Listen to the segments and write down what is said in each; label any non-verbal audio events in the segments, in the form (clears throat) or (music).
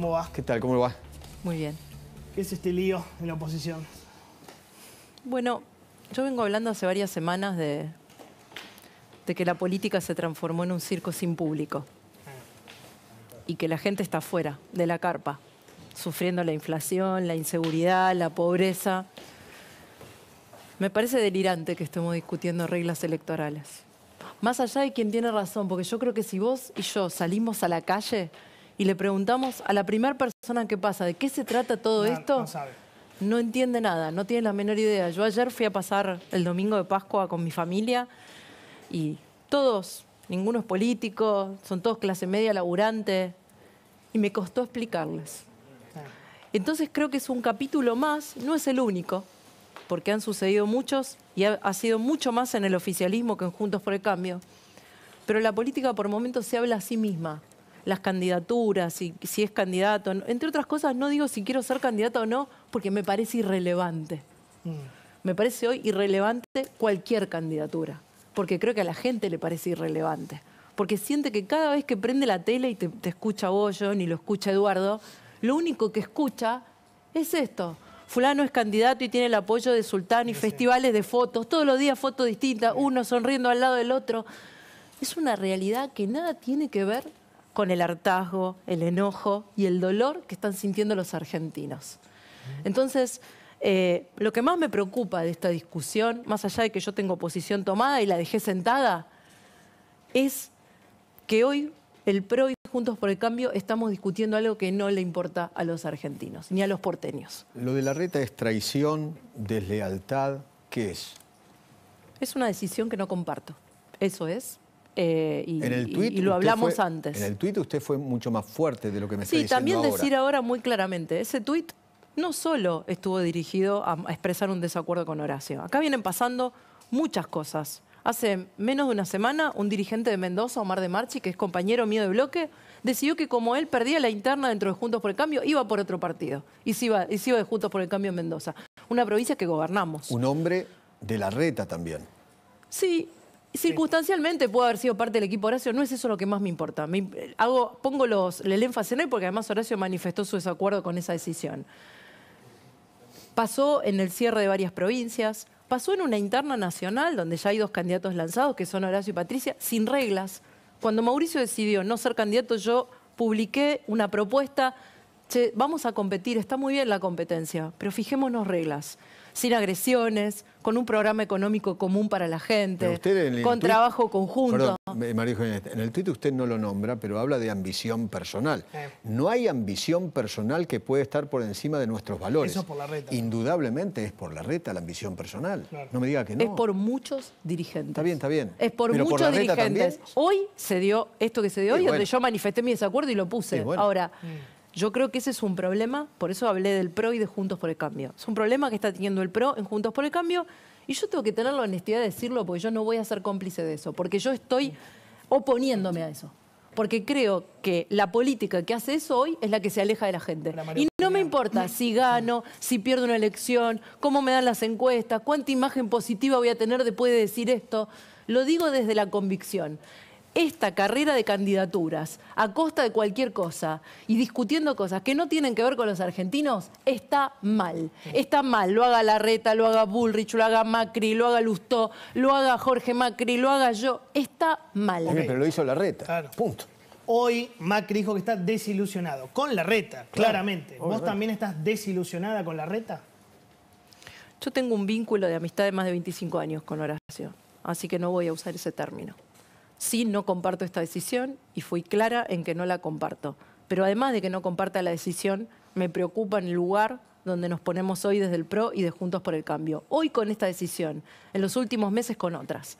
¿Cómo vas? ¿Qué tal? ¿Cómo va? Muy bien. ¿Qué es este lío en la oposición? Bueno, yo vengo hablando hace varias semanas de, de que la política se transformó en un circo sin público y que la gente está fuera de la carpa, sufriendo la inflación, la inseguridad, la pobreza. Me parece delirante que estemos discutiendo reglas electorales. Más allá de quien tiene razón, porque yo creo que si vos y yo salimos a la calle, y le preguntamos a la primera persona que pasa de qué se trata todo esto, no, entiende nada, no tiene la menor idea. Yo ayer fui a pasar el domingo de Pascua con mi familia y todos, ninguno es político, son todos clase media laburante y me costó explicarles. Entonces creo que es un capítulo más, no es el único, porque han sucedido muchos y ha, sido mucho más en el oficialismo que en Juntos por el Cambio. Pero la política por momentos se habla a sí misma las candidaturas, si, si es candidato. Entre otras cosas, no digo si quiero ser candidato o no, porque me parece irrelevante. Mm. Me parece hoy irrelevante cualquier candidatura, porque creo que a la gente le parece irrelevante. Porque siente que cada vez que prende la tele y te, escucha vos, yo, ni lo escucha Eduardo, lo único que escucha es esto. Fulano es candidato y tiene el apoyo de Sultán y festivales de fotos, todos los días fotos distintas, uno sonriendo al lado del otro. Es una realidad que nada tiene que ver con el hartazgo, el enojo y el dolor que están sintiendo los argentinos. Entonces, eh, lo que más me preocupa de esta discusión, más allá de que yo tengo posición tomada y la dejé sentada, es que hoy el PRO y Juntos por el Cambio estamos discutiendo algo que no le importa a los argentinos, ni a los porteños. Lo de la reta es traición, deslealtad, ¿qué es? Es una decisión que no comparto. Eso es. Eh, y, en el y, lo hablamos antes. En el tuit usted fue mucho más fuerte de lo que me está diciendo Sí, también decir ahora. muy claramente, ese tuit no solo estuvo dirigido a expresar un desacuerdo con Horacio. Acá vienen pasando muchas cosas. Hace menos de una semana, un dirigente de Mendoza, Omar de Marchi, que es compañero mío de bloque, decidió que como él perdía la interna dentro de Juntos por el Cambio, iba por otro partido. Y se iba, y se iba de Juntos por el Cambio en Mendoza. Una provincia que gobernamos. Un hombre de la reta también. Sí, Circunstancialmente puedo haber sido parte del equipo Horacio, no es eso lo que más me importa. hago, pongo el énfasis en él porque además Horacio manifestó su desacuerdo con esa decisión. Pasó en el cierre de varias provincias, pasó en una interna nacional donde ya hay dos candidatos lanzados, que son Horacio y Patricia, sin reglas. Cuando Mauricio decidió no ser candidato, yo publiqué una propuesta, vamos a competir, está muy bien la competencia, pero fijémonos reglas sin agresiones, con un programa económico común para la gente, con trabajo conjunto. María en el tuit usted no lo nombra, pero habla de ambición personal. No hay ambición personal que puede estar por encima de nuestros valores. Indudablemente es por la reta la ambición personal. No me diga que no. Es por muchos dirigentes. Está bien, está bien. Es por muchos dirigentes. Hoy se dio esto que se dio hoy, donde yo manifesté mi desacuerdo y lo puse. Ahora... Mm. Yo creo que ese es un problema, por eso hablé del PRO y de Juntos por el Cambio. Es un problema que está teniendo el PRO en Juntos por el Cambio y yo tengo que tener la honestidad de decirlo porque yo no voy a ser cómplice de eso, porque yo estoy oponiéndome a eso. Porque creo que la política que hace eso hoy es la que se aleja de la gente. Y no me importa si gano, si pierdo una elección, cómo me dan las encuestas, cuánta imagen positiva voy a tener después de decir esto. Lo digo desde la convicción esta carrera de candidaturas a costa de cualquier cosa y discutiendo cosas que no tienen que ver con los argentinos, está mal. Está mal. Lo haga Larreta, lo haga Bullrich, lo haga Macri, lo haga Lustó, lo haga Jorge Macri, lo haga yo. Está mal. pero lo hizo Larreta. Claro. Punto. Hoy Macri dijo que está desilusionado con Larreta, claramente. ¿Vos también estás desilusionada con Larreta? Yo tengo un vínculo de amistad de más de 25 años con Horacio, así que no voy a usar ese término. Sí, no comparto esta decisión y fui clara en que no la comparto. Pero además de que no comparta la decisión, me preocupa en el lugar donde nos ponemos hoy desde el PRO y de Juntos por el Cambio. Hoy con esta decisión, en los últimos meses con otras.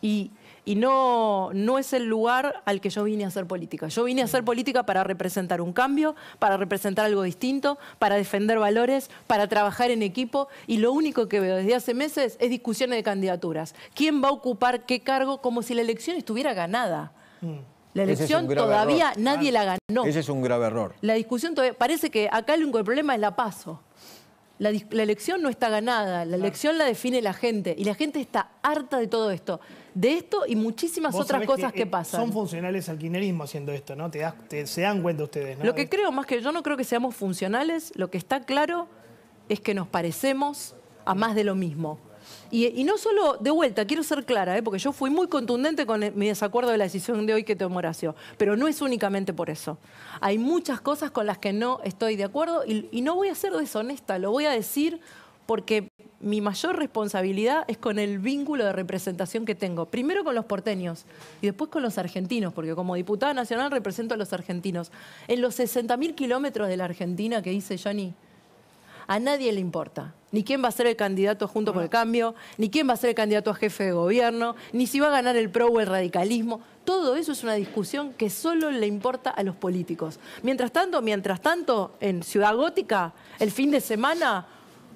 Y y no, no es el lugar al que yo vine a hacer política. Yo vine a hacer política para representar un cambio, para representar algo distinto, para defender valores, para trabajar en equipo y lo único que veo desde hace meses es discusiones de candidaturas. ¿Quién va a ocupar qué cargo? Como si la elección estuviera ganada. Mm. La elección todavía nadie la ah. ganó. Ese es un grave error. La discusión todavía... Parece que acá el único problema es la paso. La, elección no está ganada, la elección la define la gente y la gente está harta de todo esto, de esto y muchísimas otras cosas que, eh, pasan. Son funcionales al kirchnerismo haciendo esto, ¿no? se dan cuenta ustedes, Lo que creo, más que yo no creo que seamos funcionales, lo que está claro es que nos parecemos a más de lo mismo. Y, no solo, de vuelta, quiero ser clara, ¿eh? porque yo fui muy contundente con mi desacuerdo de la decisión de hoy que tomó Horacio, pero no es únicamente por eso. Hay muchas cosas con las que no estoy de acuerdo y, no voy a ser deshonesta, lo voy a decir porque mi mayor responsabilidad es con el vínculo de representación que tengo. Primero con los porteños y después con los argentinos, porque como diputada nacional represento a los argentinos. En los 60.000 kilómetros de la Argentina que dice Johnny, a nadie le importa. Ni quién va a ser el candidato junto por el cambio, ni quién va a ser el candidato a jefe de gobierno, ni si va a ganar el pro o el radicalismo. Todo eso es una discusión que solo le importa a los políticos. Mientras tanto, mientras tanto, en Ciudad Gótica, el fin de semana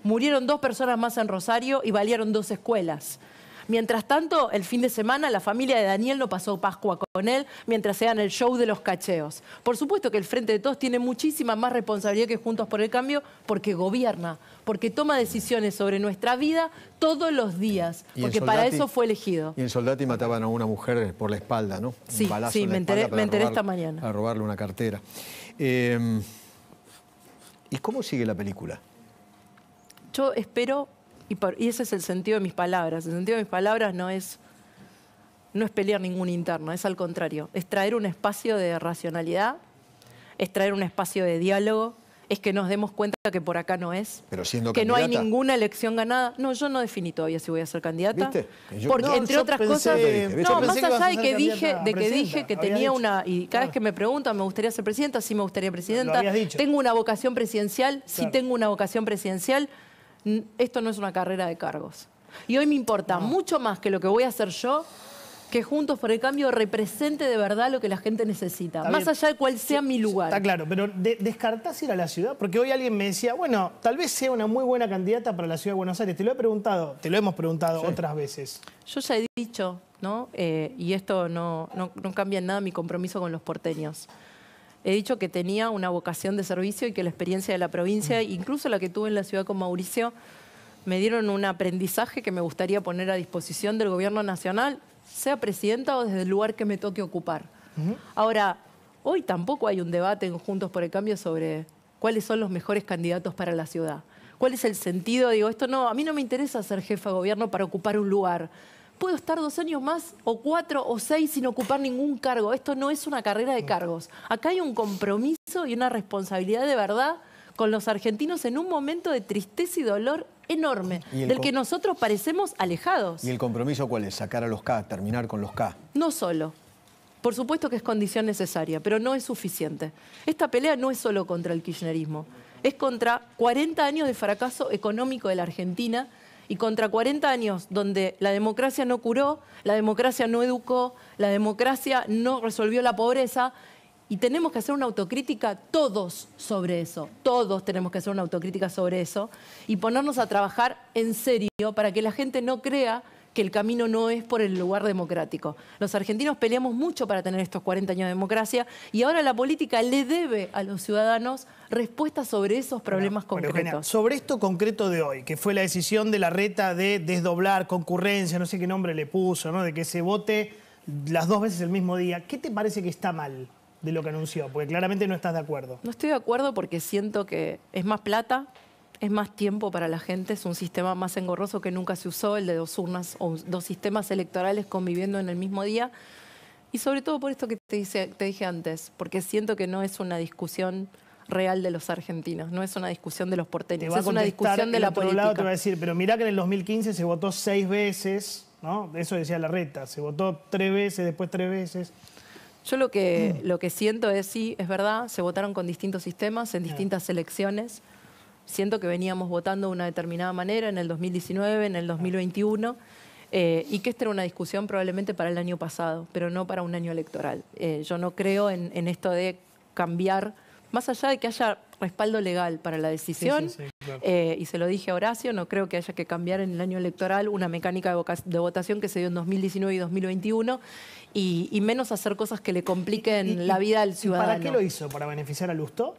murieron dos personas más en Rosario y valieron dos escuelas. Mientras tanto, el fin de semana la familia de Daniel no pasó Pascua con él mientras se dan el show de los cacheos. Por supuesto que el Frente de Todos tiene muchísima más responsabilidad que Juntos por el Cambio porque gobierna, porque toma decisiones sobre nuestra vida todos los días, porque para eso fue elegido. Y en Soldati mataban a una mujer eh, por la espalda, ¿no? Sí, sí, me enteré, me enteré esta mañana. A robarle una cartera. Eh, ¿Y cómo sigue la película? Yo espero y, ese es el sentido de mis palabras. El sentido de mis palabras no es, no es pelear ningún interno, es al contrario. Es traer un espacio de racionalidad, es traer un espacio de diálogo, es que nos demos cuenta que por acá no es. que no hay ninguna elección ganada. No, yo no definí todavía si voy a ser candidata. porque entre otras cosas, no, más allá de que dije, de que dije que tenía una y cada vez que me preguntan, me gustaría ser presidenta, sí me gustaría presidenta. Tengo una vocación presidencial, si sí tengo una vocación presidencial esto no es una carrera de cargos. Y hoy me importa mucho más que lo que voy a hacer yo, que Juntos por el Cambio represente de verdad lo que la gente necesita, más allá de cuál sea mi lugar. Está claro, pero ¿descartás ir a la ciudad? Porque hoy alguien me decía, bueno, tal vez sea una muy buena candidata para la ciudad de Buenos Aires. Te lo he preguntado, te lo hemos preguntado otras veces. Yo ya he dicho, eh, y esto no, no cambia en nada mi compromiso con los porteños he dicho que tenía una vocación de servicio y que la experiencia de la provincia, mm. incluso la que tuve en la ciudad con Mauricio, me dieron un aprendizaje que me gustaría poner a disposición del gobierno nacional, sea presidenta o desde el lugar que me toque ocupar. Ahora, hoy tampoco hay un debate en Juntos por el Cambio sobre cuáles son los mejores candidatos para la ciudad. ¿Cuál es el sentido? Digo, esto no, a mí no me interesa ser jefa de gobierno para ocupar un lugar puedo estar dos años más o cuatro o seis sin ocupar ningún cargo. Esto no es una carrera de mm. cargos. Acá hay un compromiso y una responsabilidad de verdad con los argentinos en un momento de tristeza y dolor enorme, del que nosotros parecemos alejados. ¿Y el compromiso cuál es? Sacar a los K, terminar con los K. No solo. Por supuesto que es condición necesaria, pero no es suficiente. Esta pelea no es solo contra el kirchnerismo, es contra 40 años de fracaso económico de la Argentina, y contra 40 años donde la democracia no curó, la democracia no educó, la democracia no resolvió la pobreza. Y tenemos que hacer una autocrítica todos sobre eso, todos tenemos que hacer una autocrítica sobre eso y ponernos a trabajar en serio para que la gente no crea que el camino no es por el lugar democrático. Los argentinos peleamos mucho para tener estos 40 años de democracia y ahora la política le debe a los ciudadanos respuestas sobre esos problemas concretos. sobre esto concreto de hoy, que fue la decisión de la reta de desdoblar concurrencia, no sé qué nombre le puso, ¿no? de que se vote las dos veces el mismo día, ¿qué te parece que está mal? de lo que anunció, porque claramente no estás de acuerdo. No estoy de acuerdo porque siento que es más plata, es más tiempo para la gente, es un sistema más engorroso que nunca se usó, el de dos urnas o dos sistemas electorales conviviendo en el mismo día. Y sobre todo por esto que te, dije antes, porque siento que no es una discusión real de los argentinos, no es una discusión de los porteños, es una discusión de la política. Lado te va a decir, pero mirá que en el 2015 se votó seis veces, ¿no? Eso decía la reta, se votó tres veces, después tres veces. Yo lo que, lo que siento es, sí, es verdad, se votaron con distintos sistemas, en distintas elecciones siento que veníamos votando de una determinada manera en el 2019, en el 2021. Eh, y que esta era una discusión probablemente para el año pasado, pero no para un año electoral. Eh, yo no creo en, esto de cambiar, más allá de que haya respaldo legal para la decisión, eh, y se lo dije a Horacio, no creo que haya que cambiar en el año electoral una mecánica de, votación que se dio en 2019 y 2021, y, menos hacer cosas que le compliquen la vida al ciudadano. ¿Para qué lo hizo? ¿Para beneficiar a Lustó?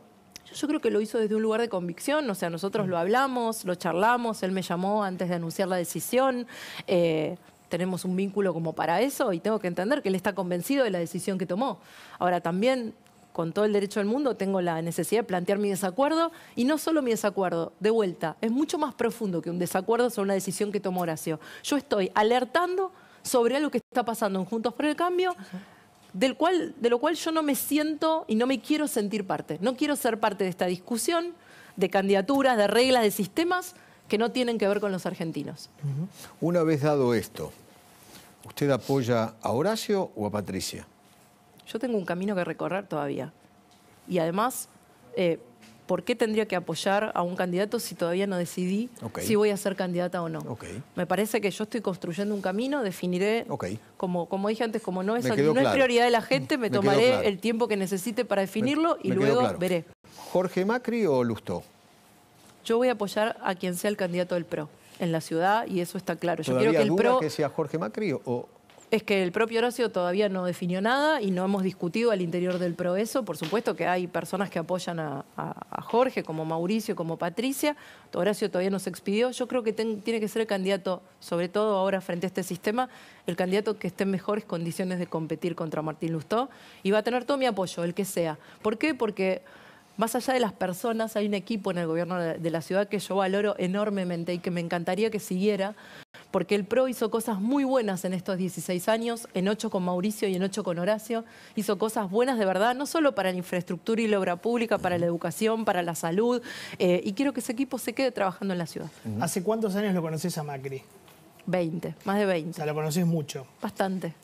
yo creo que lo hizo desde un lugar de convicción, o sea, nosotros lo mm. hablamos, lo charlamos, él me llamó antes de anunciar la decisión. Eh, tenemos un vínculo como para eso y tengo que entender que él está convencido de la decisión que tomó. Ahora también con todo el derecho del mundo, tengo la necesidad de plantear mi desacuerdo y no solo mi desacuerdo, de vuelta, es mucho más profundo que un desacuerdo sobre una decisión que tomó Horacio. Yo estoy alertando sobre algo que está pasando en Juntos por el Cambio cual, de lo cual yo no me siento y no me quiero sentir parte. No quiero ser parte de esta discusión de candidaturas, de reglas, de sistemas que no tienen que ver con los argentinos. Una vez dado esto, ¿usted apoya a Horacio o a Patricia? Yo tengo un camino que recorrer todavía. Y además, eh, ¿por qué tendría que apoyar a un candidato si todavía no decidí si voy a ser candidata o no? Me parece que yo estoy construyendo un camino, definiré, como, como dije antes, como no es, prioridad de la gente, me, tomaré el tiempo que necesite para definirlo y luego veré. ¿Jorge Macri o Lustó? Yo voy a apoyar a quien sea el candidato del PRO en la ciudad y eso está claro. Yo quiero que el PRO... que sea Jorge Macri o, es que el propio Horacio todavía no definió nada y no hemos discutido al interior del PROESO. Por supuesto que hay personas que apoyan a, Jorge, como Mauricio, como Patricia. Horacio todavía no se expidió. Yo creo que tiene que ser el candidato, sobre todo ahora frente a este sistema, el candidato que esté en mejores condiciones de competir contra Martín Lustó. Y va a tener todo mi apoyo, el que sea. ¿Por qué? Porque... Más allá de las personas, hay un equipo en el gobierno de la ciudad que yo valoro enormemente y que me encantaría que siguiera, porque el PRO hizo cosas muy buenas en estos 16 años, en 8 con Mauricio y en 8 con Horacio, hizo cosas buenas de verdad, no solo para la infraestructura y la obra pública, para la educación, para la salud, eh, y quiero que ese equipo se quede trabajando en la ciudad. ¿Hace cuántos años lo conoces a Macri? 20, más de 20. O sea, lo conoces mucho. Bastante.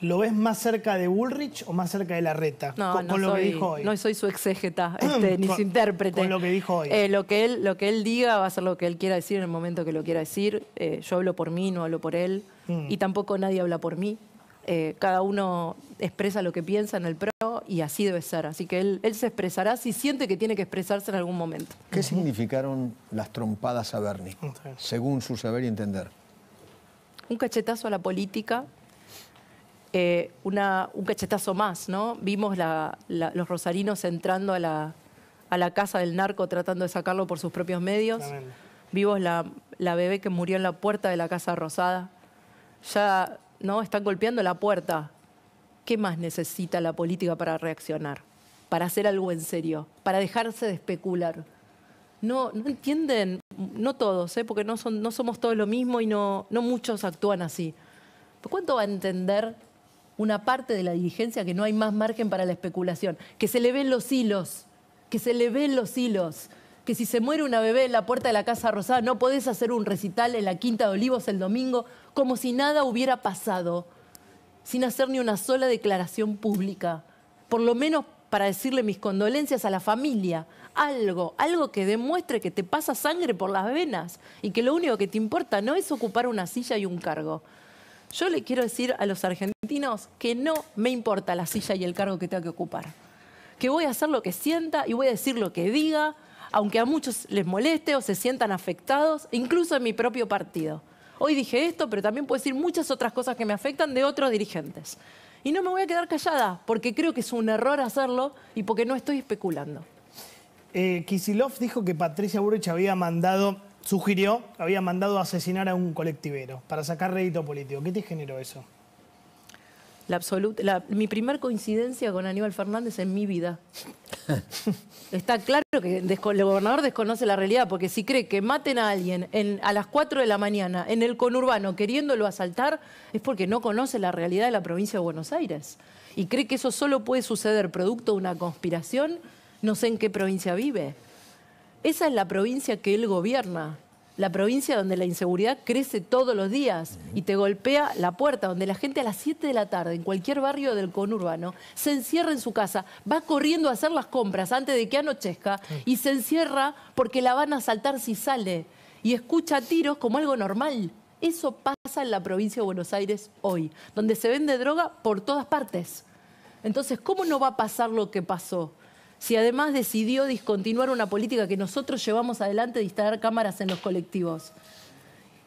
¿Lo ves más cerca de Bullrich o más cerca de Larreta? No, no lo soy, hoy. No soy su exégeta, (clears throat) este, ni su intérprete. Con lo que dijo hoy. Eh, lo, que él, lo que él diga va a ser lo que él quiera decir en el momento que lo quiera decir. Eh, yo hablo por mí, no hablo por él. Mm. Y tampoco nadie habla por mí. Eh, cada uno expresa lo que piensa en el pro y así debe ser. Así que él, se expresará si siente que tiene que expresarse en algún momento. ¿Qué significaron las trompadas a Bernie, según su saber y entender? Un cachetazo a la política eh, un cachetazo más, ¿no? Vimos los rosarinos entrando a la, casa del narco tratando de sacarlo por sus propios medios. Vimos la, bebé que murió en la puerta de la casa rosada. Ya, ¿no? Están golpeando la puerta. ¿Qué más necesita la política para reaccionar? Para hacer algo en serio, para dejarse de especular. No, entienden, no todos, ¿eh? porque no, somos todos lo mismo y no, muchos actúan así. ¿Cuánto va a entender una parte de la diligencia que no hay más margen para la especulación, que se le ven los hilos, que se le ven los hilos, que si se muere una bebé en la puerta de la Casa Rosada no podés hacer un recital en la Quinta de Olivos el domingo como si nada hubiera pasado, sin hacer ni una sola declaración pública, por lo menos para decirle mis condolencias a la familia, algo, algo que demuestre que te pasa sangre por las venas y que lo único que te importa no es ocupar una silla y un cargo. Yo le quiero decir a los argentinos que no me importa la silla y el cargo que tenga que ocupar. Que voy a hacer lo que sienta y voy a decir lo que diga, aunque a muchos les moleste o se sientan afectados, incluso en mi propio partido. Hoy dije esto, pero también puedo decir muchas otras cosas que me afectan de otros dirigentes. Y no me voy a quedar callada, porque creo que es un error hacerlo y porque no estoy especulando. Eh, Kisilov dijo que Patricia Burrich había mandado sugirió había mandado a asesinar a un colectivero para sacar rédito político. ¿Qué te generó eso? La absoluta, mi primer coincidencia con Aníbal Fernández en mi vida. (laughs) Está claro que el gobernador desconoce la realidad, porque si cree que maten a alguien en, a las 4 de la mañana en el conurbano queriéndolo asaltar, es porque no conoce la realidad de la provincia de Buenos Aires. Y cree que eso solo puede suceder producto de una conspiración, no sé en qué provincia vive. Esa es la provincia que él gobierna, la provincia donde la inseguridad crece todos los días y te golpea la puerta, donde la gente a las 7 de la tarde, en cualquier barrio del conurbano, se encierra en su casa, va corriendo a hacer las compras antes de que anochezca y se encierra porque la van a saltar si sale y escucha tiros como algo normal. Eso pasa en la provincia de Buenos Aires hoy, donde se vende droga por todas partes. Entonces, ¿cómo no va a pasar lo que pasó? si además decidió discontinuar una política que nosotros llevamos adelante de instalar cámaras en los colectivos?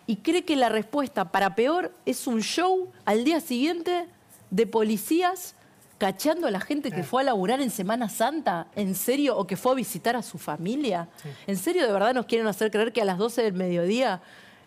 Y cree que la respuesta para peor es un show al día siguiente de policías cachando a la gente que eh. fue a laburar en Semana Santa, en serio, o que fue a visitar a su familia. ¿En serio de verdad nos quieren hacer creer que a las 12 del mediodía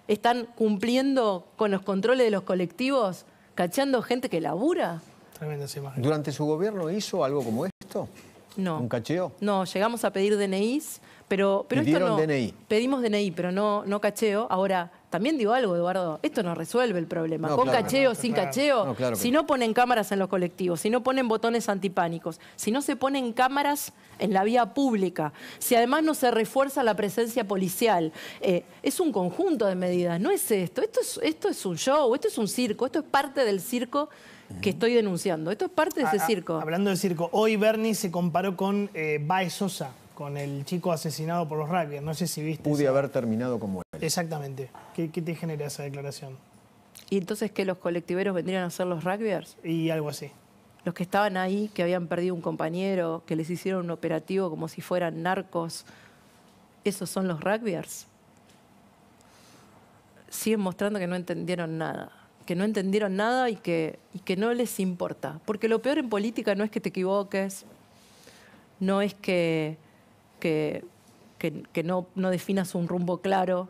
están cumpliendo con los controles de los colectivos, cachando gente que labura? Tremenda ¿Durante su gobierno hizo algo como esto? No. ¿Un cacheo? No, llegamos a pedir DNIs, pero, esto no. DNI? Pedimos DNI, pero no, no cacheo. Ahora, también digo algo, Eduardo, esto no resuelve el problema. Con cacheo, sin cacheo, si no ponen cámaras en los colectivos, si no ponen botones antipánicos, si no se ponen cámaras en la vía pública, si además no se refuerza la presencia policial, eh, es un conjunto de medidas, no es esto. Esto es, esto es un show, esto es un circo, esto es parte del circo que estoy denunciando. Esto es parte de ese ah, ah, circo. Hablando de circo, hoy Bernie se comparó con eh, Sosa, con el chico asesinado por los rugbyers No sé si viste. Pude haber terminado como él. Exactamente. ¿Qué, te genera esa declaración? ¿Y entonces que los colectiveros vendrían a ser los rugbyers? Y algo así. Los que estaban ahí, que habían perdido un compañero, que les hicieron un operativo como si fueran narcos, ¿esos son los rugbyers? Siguen mostrando que no entendieron nada que no entendieron nada y que, que no les importa. Porque lo peor en política no es que te equivoques, no es que, que, no, no definas un rumbo claro.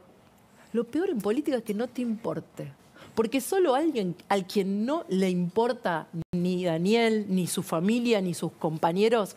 Lo peor en política es que no te importe. Porque solo alguien al quien no le importa ni Daniel, ni su familia, ni sus compañeros,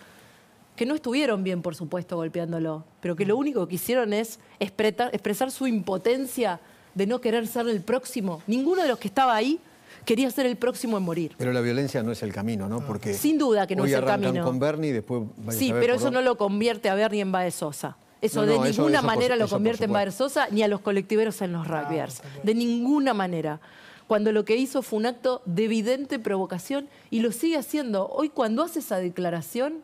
que no estuvieron bien, por supuesto, golpeándolo, pero que lo único que hicieron es expresar su impotencia de no querer ser el próximo. Ninguno de los que estaba ahí quería ser el próximo en morir. Pero la violencia no es el camino, ¿no? Porque Sin duda que no es el camino. con Bernie después... Sí, pero eso no lo convierte a Bernie en Baez Sosa. Eso de ninguna manera lo convierte en Baezosa Sosa ni a los colectiveros en los ah, rugbyers. de ninguna manera. Cuando lo que hizo fue un acto de evidente provocación y lo sigue haciendo. Hoy cuando hace esa declaración,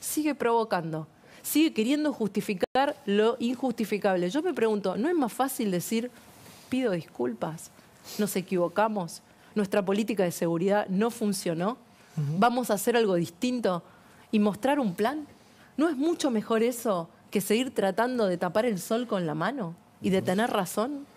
sigue provocando. Sigue queriendo justificar lo injustificable. Yo me pregunto, ¿no es más fácil decir pido disculpas, nos equivocamos, nuestra política de seguridad no funcionó, vamos a hacer algo distinto y mostrar un plan. ¿No es mucho mejor eso que seguir tratando de tapar el sol con la mano y de tener razón?